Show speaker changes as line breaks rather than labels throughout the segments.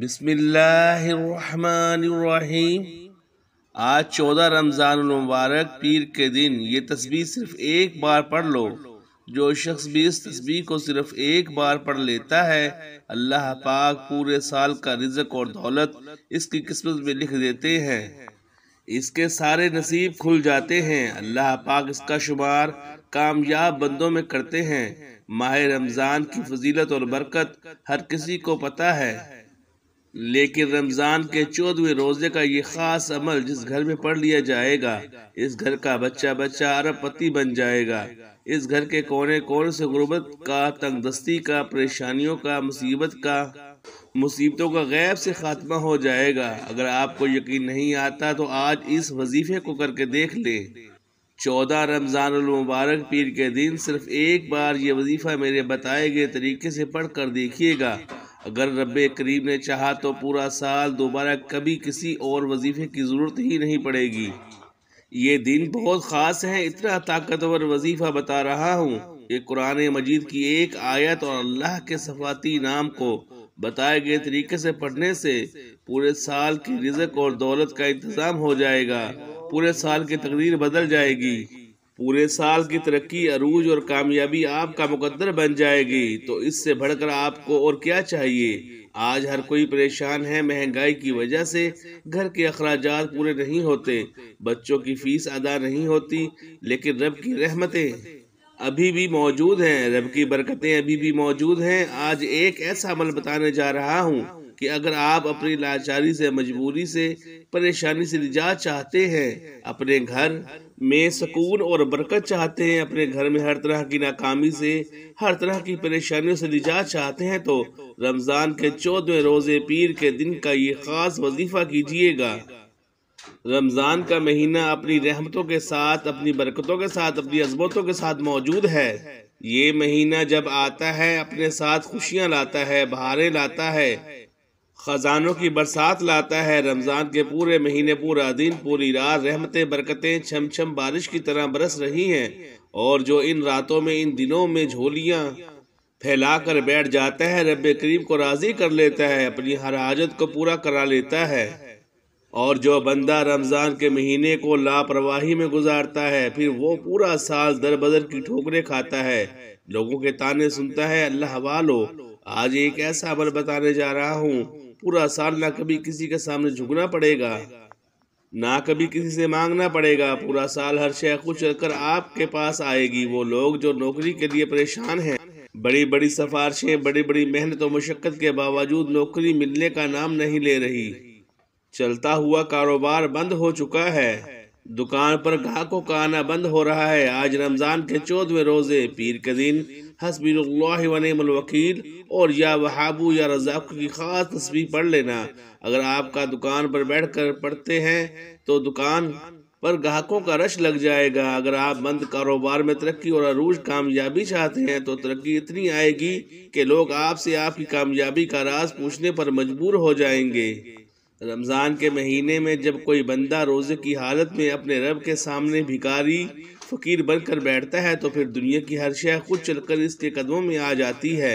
बिसमीम आज चौदह रमज़ान मुबारक पीर के दिन ये तस्वीर सिर्फ एक बार पढ़ लो जो शख्स भी इस तस्वीर को सिर्फ एक बार पढ़ लेता है अल्लाह पाक पूरे साल का रिजक और दौलत इसकी किस्मत में लिख देते हैं इसके सारे नसीब खुल जाते हैं अल्लाह पाक इसका शुमार कामयाब बंदों में करते हैं माह रमज़ान की फजीलत और बरकत हर किसी को पता है लेकिन रमज़ान के चौदहवें रोज़े का ये ख़ास अमल जिस घर में पढ़ लिया जाएगा इस घर का बच्चा बच्चा अरबपति बन जाएगा इस घर के कोने कोने से गुर्बत का तंगदस्ती का परेशानियों का मुसीबत का मुसीबतों का गैब से खात्मा हो जाएगा अगर आपको यकीन नहीं आता तो आज इस वजीफे को करके देख लें चौदह रमज़ान मुबारक पीर के दिन सिर्फ एक बार ये वजीफ़ा मेरे बताए गए तरीके से पढ़ कर देखिएगा अगर रब करीब ने चाहा तो पूरा साल दोबारा कभी किसी और वजीफ़े की ज़रूरत ही नहीं पड़ेगी ये दिन बहुत ख़ास है इतना ताकतवर वजीफ़ा बता रहा हूँ ये कुरान मजीद की एक आयत और अल्लाह के सफाती नाम को बताए गए तरीके से पढ़ने से पूरे साल की रिजक और दौलत का इंतज़ाम हो जाएगा पूरे साल की तकदीर बदल जाएगी पूरे साल की तरक्की अरूज और कामयाबी आपका मुकद्दर बन जाएगी तो इससे बढ़कर आपको और क्या चाहिए आज हर कोई परेशान है महंगाई की वजह से घर के अखराज पूरे नहीं होते बच्चों की फीस अदा नहीं होती लेकिन रब की रहमतें अभी भी मौजूद हैं रब की बरकतें अभी भी मौजूद हैं आज एक ऐसा अमल बताने जा रहा हूँ कि अगर आप अपनी लाचारी से मजबूरी से परेशानी से निजात चाहते हैं अपने घर में सुकून और बरकत चाहते हैं अपने घर में हर तरह की नाकामी से हर तरह की परेशानियों से निजात चाहते हैं तो रमज़ान के चौदहवें रोज़े पीर के दिन का ये ख़ास वजीफ़ा कीजिएगा रमज़ान का महीना अपनी रहमतों के साथ अपनी बरकतों के साथ अपनी अजबतों के साथ मौजूद है ये महीना जब आता है अपने साथ खुशियाँ लाता है बहारें लाता है ख़जानों की बरसात लाता है रमज़ान के पूरे महीने पूरा दिन पूरी रात रहमतें बरकतें छम छम बारिश की तरह बरस रही हैं और जो इन रातों में इन दिनों में झोलियाँ फैला कर बैठ जाता है रब करीम को राज़ी कर लेता है अपनी हर हाजत को पूरा करा लेता है और जो बंदा रमज़ान के महीने को लापरवाही में गुजारता है फिर वो पूरा साल दर बदर की ठोकरें खाता है लोगों के ताने सुनता है अल्लाह वालो आज एक ऐसा अमल बताने जा रहा हूँ पूरा साल ना कभी किसी के सामने झुकना पड़ेगा ना कभी किसी से मांगना पड़ेगा पूरा साल हर शय खुश रहकर आपके पास आएगी वो लोग जो नौकरी के लिए परेशान हैं बड़ी बड़ी सिफारिशें बड़ी बड़ी मेहनत और मशक्क़त के बावजूद नौकरी मिलने का नाम नहीं ले रही चलता हुआ कारोबार बंद हो चुका है दुकान पर ग्राहकों का आना बंद हो रहा है आज रमज़ान के चौदहवें रोज़े पीर के दिन वकील और या वहाबू या रजाक की ख़ास तस्वीर पढ़ लेना अगर आपका दुकान पर बैठकर पढ़ते हैं तो दुकान पर ग्राहकों का रश लग जाएगा अगर आप बंद कारोबार में तरक्की और अरूज कामयाबी चाहते हैं तो तरक्की इतनी आएगी कि लोग आपसे आपकी कामयाबी का राज पूछने पर मजबूर हो जाएंगे रमज़ान के महीने में जब कोई बंदा रोज़े की हालत में अपने रब के सामने भिकारी फ़कीर बनकर बैठता है तो फिर दुनिया की हर शह खुद चलकर इसके कदमों में आ जाती है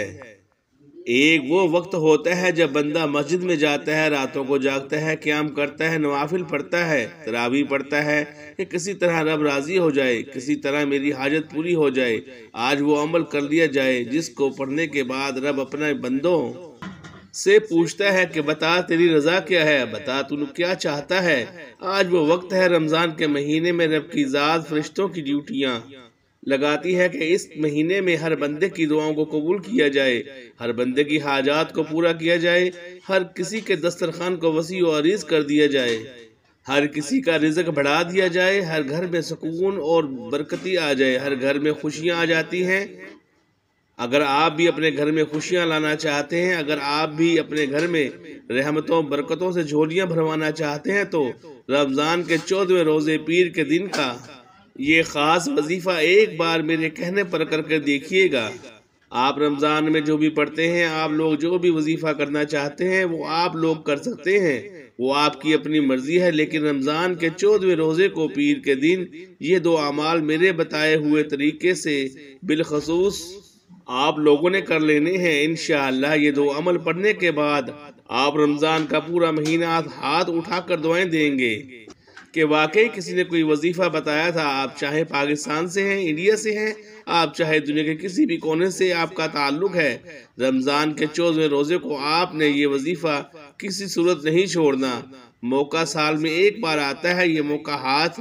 एक वो वक्त होता है जब बंदा मस्जिद में जाता है रातों को जागता है क्याम करता है नवाफिल पढ़ता है तरावी पढ़ता है कि किसी तरह रब राज़ी हो जाए किसी तरह मेरी हाजत पूरी हो जाए आज वो अमल कर लिया जाए जिसको पढ़ने के बाद रब अपने बंदों से पूछता है कि बता तेरी रजा क्या है बता तू क्या चाहता है आज वो वक्त है रमज़ान के महीने में रब की ज़ात फरिश्तों की ड्यूटियाँ लगाती है कि इस महीने में हर बंदे की दुआओं को कबूल किया जाए हर बंदे की हाजात को पूरा किया जाए हर किसी के दस्तरखान को वसी और अरीज कर दिया जाए हर किसी का रिजक बढ़ा दिया जाए हर घर में सुकून और बरकती आ जाए हर घर में खुशियाँ आ जाती हैं अगर आप भी अपने घर में खुशियां लाना चाहते हैं अगर आप भी अपने घर में रहमतों बरकतों से झोलियां भरवाना चाहते हैं तो रमज़ान के चौदहवें रोज़े पीर के दिन का ये ख़ास वजीफ़ा एक बार मेरे कहने पर करके देखिएगा आप रमज़ान में जो भी पढ़ते हैं आप लोग जो भी वजीफ़ा करना चाहते हैं वो आप लोग कर सकते हैं वो आपकी अपनी मर्ज़ी है लेकिन रमज़ान के चौदहवें रोज़े को पीर के दिन ये दो अमाल मेरे बताए हुए तरीके से बिलखसूस आप लोगों ने कर लेने हैं इन ये दो अमल पढ़ने के बाद आप रमज़ान का पूरा महीना हाथ उठा कर दुआएं देंगे कि वाकई किसी ने कोई वजीफ़ा बताया था आप चाहे पाकिस्तान से हैं इंडिया से हैं आप चाहे दुनिया के किसी भी कोने से आपका ताल्लुक है रमज़ान के चौदहवें रोज़े को आपने ये वजीफ़ा किसी सूरत नहीं छोड़ना मौका साल में एक बार आता है ये मौका हाथ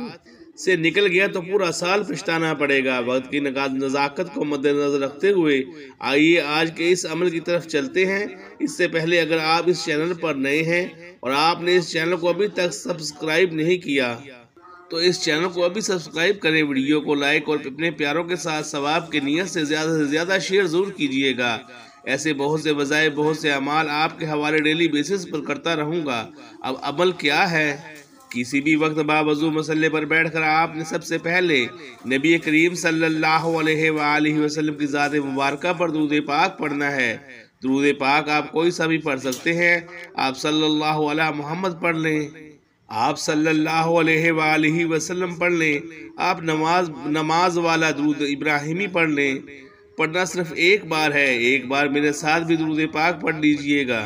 से निकल गया तो पूरा साल पछताना पड़ेगा वक्त की नज़ाकत को मद्देनजर रखते हुए आइए आज के इस अमल की तरफ चलते हैं इससे पहले अगर आप इस चैनल पर नए हैं और आपने इस चैनल को अभी तक सब्सक्राइब नहीं किया तो इस चैनल को अभी सब्सक्राइब करें वीडियो को लाइक और अपने प्यारों के साथ सवाब के नियत से ज़्यादा से ज़्यादा शेयर ज़रूर कीजिएगा ऐसे बहुत से बजाय बहुत से अमाल आपके हवाले डेली बेसिस पर करता रहूँगा अब अमल क्या है किसी भी वक्त बावजू मसल्ले पर बैठकर आपने सबसे पहले नबी करीम सल्लल्लाहु अलैहि वसल्लम की ज़ात मुबारक पर दूध पाक पढ़ना है दूध पाक आप कोई सा भी पढ़ सकते हैं आप सल्लल्लाहु अलैहि मोहम्मद पढ़ लें आप सल्लल्लाहु अलैहि वसल्लम पढ़ लें आप नमाज नमाज वाला दूध इब्राहिमी पढ़ लें पढ़ना सिर्फ एक बार है एक बार मेरे साथ भी दूध पाक पढ़ लीजिएगा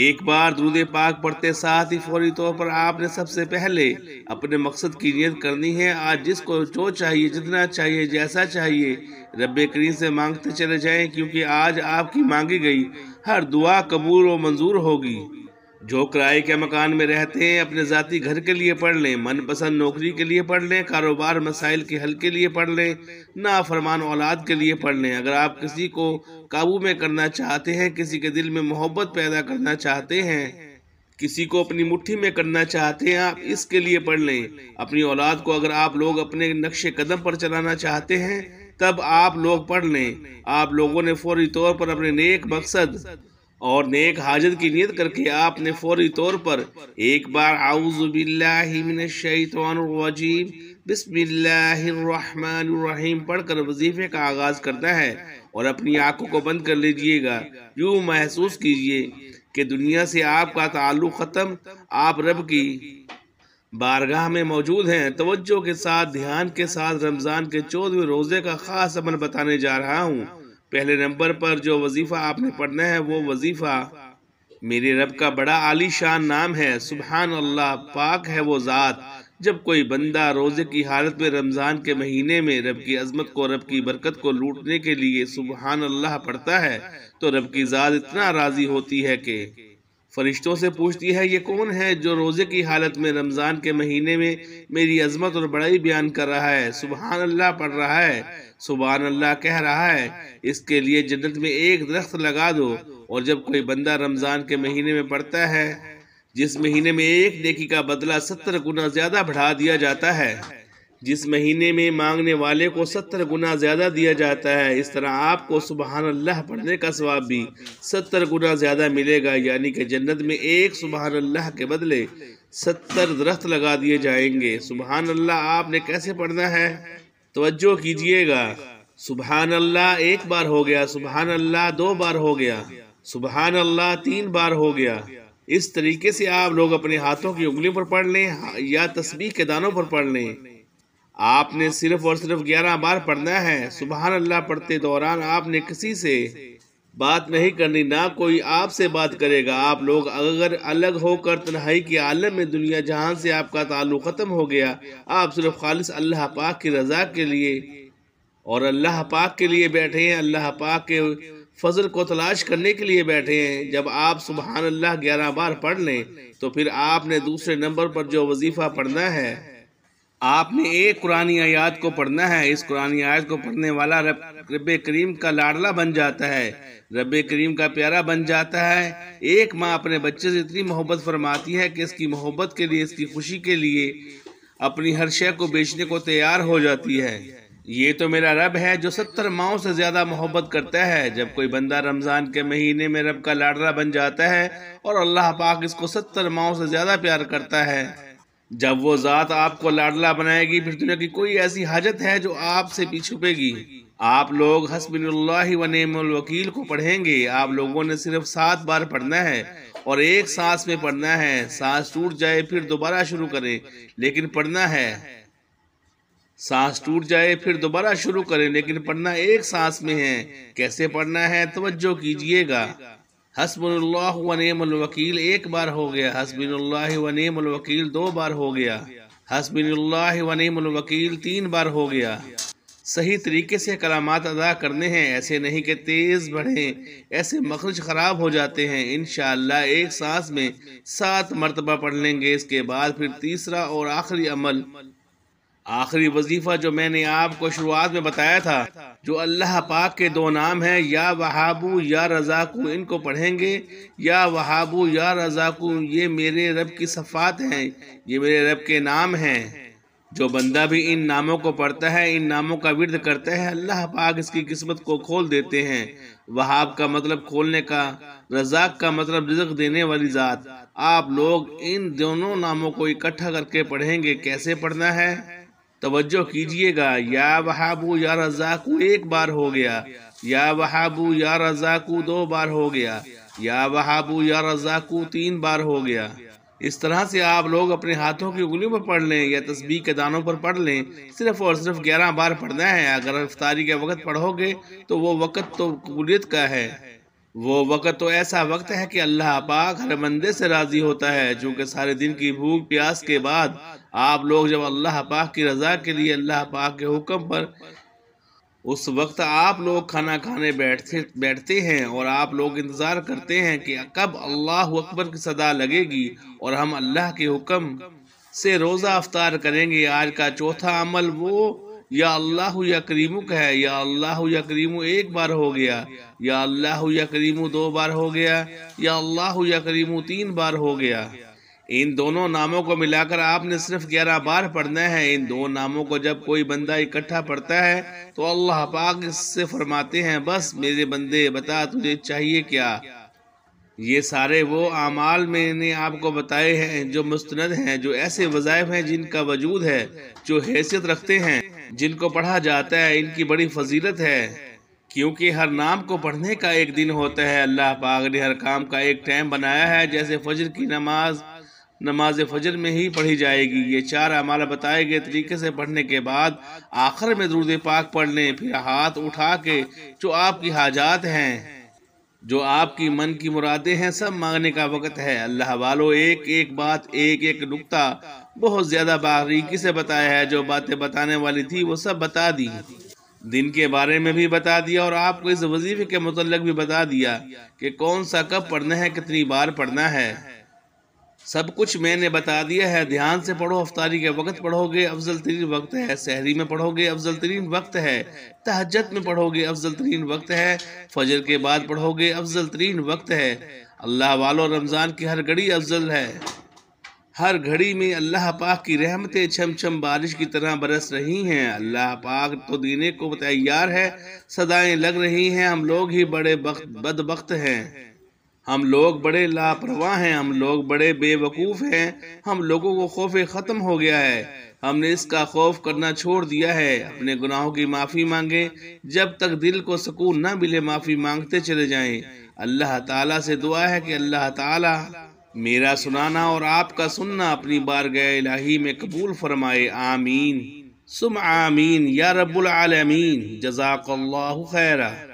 एक बार दुरूद पाक पढ़ते साथ ही फौरी तौर पर आपने सबसे पहले अपने मकसद की नियत करनी है आज जिसको जो चाहिए जितना चाहिए जैसा चाहिए रब करीम से मांगते चले जाएं क्योंकि आज आपकी मांगी गई हर दुआ कबूल और मंजूर होगी जो किराए के मकान में रहते हैं अपने जाति घर के लिए पढ़ लें मनपसंद नौकरी के लिए पढ़ लें कारोबार मसाइल के हल के लिए पढ़ लें नाफरमान औलाद के लिए पढ़ लें अगर आप किसी को काबू में करना चाहते हैं किसी के दिल में मोहब्बत पैदा करना चाहते हैं किसी को अपनी मुट्ठी में करना चाहते हैं आप इसके लिए पढ़ लें अपनी औलाद को अगर आप लोग अपने नक्शे कदम पर चलाना चाहते हैं तब आप लोग पढ़ लें आप लोगों ने फौरी तौर पर अपने नेक मकसद और नेक हाजत की नियत करके आपने फौरी तौर पर एक बार आउज़बिल्लिमिनशैतवानरजीम बिस्मिल्लाहिर्रहमानिर्रहीम पढ़कर वजीफे का आगाज़ करता है और अपनी आंखों को बंद कर लीजिएगा यूँ महसूस कीजिए कि दुनिया से आपका ताल्लुक़ ख़त्म आप रब की बारगाह में मौजूद हैं तवज्जो के साथ ध्यान के साथ रमज़ान के चौदहवें रोज़े का ख़ास अमल बताने जा रहा हूँ पहले नंबर पर जो वजीफ़ा आपने पढ़ना है वो वजीफ़ा मेरे रब का बड़ा आलीशान नाम है सुबहान अल्लाह पाक है वो ज़ात जब कोई बंदा रोज़े की हालत में रमज़ान के महीने में रब की अजमत को रब की बरकत को लूटने के लिए सुबहान अल्लाह पढ़ता है तो रब की ज़ात इतना राज़ी होती है कि फरिश्तों से पूछती है ये कौन है जो रोज़े की हालत में रमज़ान के महीने में मेरी अजमत और बड़ाई बयान कर रहा है सुबहान अल्लाह पढ़ रहा है सुबहान अल्लाह कह रहा है इसके लिए जन्नत में एक दरख्त लगा दो और जब कोई बंदा रमज़ान के महीने में पढ़ता है जिस महीने में एक नेकी का बदला सत्तर गुना ज़्यादा बढ़ा दिया जाता है जिस महीने में मांगने वाले को सत्तर गुना ज़्यादा दिया जाता है इस तरह आपको सुबहान अल्लाह पढ़ने का स्वाब भी सत्तर गुना ज़्यादा मिलेगा यानी कि जन्नत में एक सुबहान अल्लाह के बदले सत्तर दरख्त लगा दिए जाएंगे सुबहान अल्लाह आपने कैसे पढ़ना है तोज्जो कीजिएगा सुबहान अल्लाह एक बार हो गया सुबहान अल्लाह दो बार हो गया सुबहान अल्लाह तीन बार हो गया इस तरीके से आप लोग अपने हाथों की उंगली पर पढ़ लें या तस्बीह के दानों पर पढ़ लें आपने सिर्फ और सिर्फ ग्यारह बार पढ़ना है सुबह अल्लाह पढ़ते दौरान आपने किसी से बात नहीं करनी ना कोई आपसे बात करेगा आप लोग अगर अलग होकर तनहाई के आलम में दुनिया जहां से आपका ताल्लुक़ ख़त्म हो गया आप सिर्फ खालिश अल्लाह पाक की रज़ा के लिए और अल्लाह पाक के लिए बैठे हैं अल्लाह पाक के फजल को तलाश करने के लिए बैठे हैं जब आप सुबहान अल्लाह ग्यारह बार पढ़ लें तो फिर आपने दूसरे नंबर पर जो वजीफ़ा पढ़ना है आपने एक कुरानी आयात को पढ़ना है इस कुरानी आयत को पढ़ने वाला रब रब करीम का लाडला बन जाता है रब करीम का प्यारा बन जाता है एक माँ अपने बच्चे से इतनी मोहब्बत फरमाती है कि इसकी मोहब्बत के लिए इसकी खुशी के लिए अपनी हर शय को बेचने को तैयार हो जाती है ये तो मेरा रब है जो सत्तर माओ से ज़्यादा मोहब्बत करता है जब कोई बंदा रमज़ान के महीने में रब का लाडला बन जाता है और अल्लाह पाक इसको सत्तर माओ से ज़्यादा प्यार करता है जब वो ज़ात आपको लाडला बनाएगी फिर दुनिया की कोई ऐसी हाजत है जो आपसे भी छुपेगी आप लोग हसबिल्ला व वकील को पढ़ेंगे आप लोगों ने सिर्फ सात बार पढ़ना है और एक सांस में पढ़ना है सांस टूट जाए फिर दोबारा शुरू करें लेकिन पढ़ना है सांस टूट जाए फिर दोबारा शुरू करें लेकिन पढ़ना एक सांस में है कैसे पढ़ना है तवज्जो कीजिएगा हसबल्ला वनमकील एक बार हो गया हसबिल्ला वनमकील दो बार हो गया हसबिल्ला वनमकील तीन बार हो गया सही तरीके से कलामत अदा करने हैं ऐसे नहीं कि तेज़ बढ़ें ऐसे मखरज ख़राब हो जाते हैं इन एक सांस में सात मरतबा पढ़ लेंगे इसके बाद फिर तीसरा और आखिरी अमल आखिरी वजीफ़ा जो मैंने आपको शुरुआत में बताया था जो अल्लाह पाक के दो नाम हैं या वहाबू या रज़ाकू इनको पढ़ेंगे या वहाबू या रज़ाकू ये मेरे रब की सफ़ात हैं ये मेरे रब के नाम हैं जो बंदा भी इन नामों को पढ़ता है इन नामों का विरद करता है अल्लाह पाक इसकी किस्मत को खोल देते हैं वहाब का मतलब खोलने का रजाक का मतलब रिजक देने वाली ज़ात आप लोग इन दोनों नामों को इकट्ठा करके पढ़ेंगे कैसे पढ़ना है तवज्जो कीजिएगा या वहाबू या रजाकू एक बार हो गया या वहाबू या रजाकू दो बार हो गया या वहाबू या रजाकू तीन बार हो गया इस तरह से आप लोग अपने हाथों की उंगलियों पर पढ़ लें या तस्बीह के दानों पर पढ़ लें सिर्फ और सिर्फ ग्यारह बार पढ़ना है अगर रफ्तारी के वक्त पढ़ोगे तो वो वक़्त तो कबूलियत का है वो वक़्त तो ऐसा वक्त है कि अल्लाह पाक हर बंदे से राज़ी होता है चूँकि सारे दिन की भूख प्यास के बाद आप लोग जब अल्लाह पाक की रज़ा के लिए अल्लाह पाक के हुक्म पर उस वक्त आप लोग खाना खाने बैठते बैठते हैं और आप लोग इंतज़ार करते हैं कि कब अल्लाह अकबर की सदा लगेगी और हम अल्लाह के हुक्म से रोज़ा अफ्तार करेंगे आज का चौथा अमल वो या अल्लाह या करीमु कहे या अल्लाह या करीमू एक बार हो गया या अल्लाह या करीमू दो बार हो गया या अल्लाह या करीमु तीन बार हो गया इन दोनों नामों को मिलाकर आपने सिर्फ ग्यारह बार पढ़ना है इन दो नामों को जब कोई बंदा इकट्ठा पढ़ता है तो अल्लाह पाक इससे फरमाते हैं बस मेरे बंदे बता तुझे चाहिए क्या ये सारे वो अमाल मैंने आपको बताए हैं जो मुस्तंद हैं जो ऐसे वज़ायफ हैं जिनका वजूद है जो हैसियत रखते हैं जिनको पढ़ा जाता है इनकी बड़ी फजीलत है क्योंकि हर नाम को पढ़ने का एक दिन होता है अल्लाह पाक ने हर काम का एक टाइम बनाया है जैसे फजर की नमाज नमाज फजर में ही पढ़ी जाएगी ये चार अमाल बताए गए तरीके से पढ़ने के बाद आखिर में दूर पाक पढ़ने फिर हाथ उठा के जो आपकी हाजात हैं जो आपकी मन की मुरादें हैं सब मांगने का वक्त है अल्लाह वालों एक एक बात एक एक नुकता बहुत ज़्यादा बारीकी से बताया है जो बातें बताने वाली थी वो सब बता दी दिन के बारे में भी बता दिया और आपको इस वजीफे के मुतल भी बता दिया कि कौन सा कब पढ़ना है कितनी बार पढ़ना है सब कुछ मैंने बता दिया है ध्यान से पढ़ो अफ्तारी के वक्त पढ़ोगे अफजल तरीन वक्त है सहरी में पढ़ोगे अफजल तरीन वक्त है तहजत में पढ़ोगे अफजल तरीन वक्त है फजर के बाद पढ़ोगे अफजल तरीन वक्त है अल्लाह वालों रमज़ान की हर घड़ी अफजल है हर घड़ी में अल्लाह पाक की रहमतें छम छम बारिश की तरह बरस रही हैं अल्लाह पाक तो दीने को तैयार है सदाएं लग रही हैं हम लोग ही बड़े बद बख्त हैं हम लोग बड़े लापरवाह हैं हम लोग बड़े बेवकूफ़ हैं हम लोगों को खौफ ख़त्म हो गया है हमने इसका खौफ करना छोड़ दिया है अपने गुनाहों की माफ़ी मांगे जब तक दिल को सुकून ना मिले माफ़ी मांगते चले जाएं अल्लाह ताला से दुआ है कि अल्लाह ताला मेरा सुनाना और आपका सुनना अपनी बार गए इलाही में कबूल फरमाए आमीन सुम आमीन या रब्बुल आलमीन जजाक खैरा